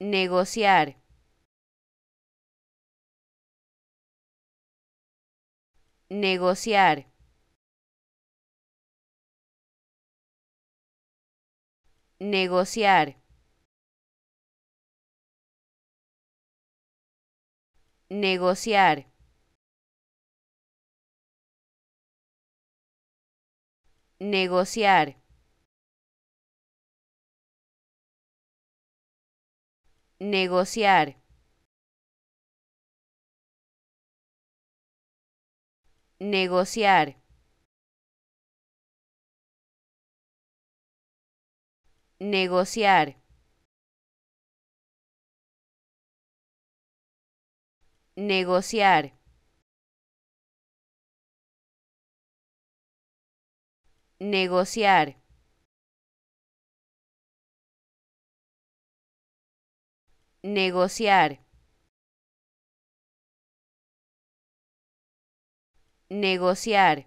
negociar, negociar, negociar, negociar. Negociar. negociar, negociar, negociar, negociar. Negociar. negociar, negociar.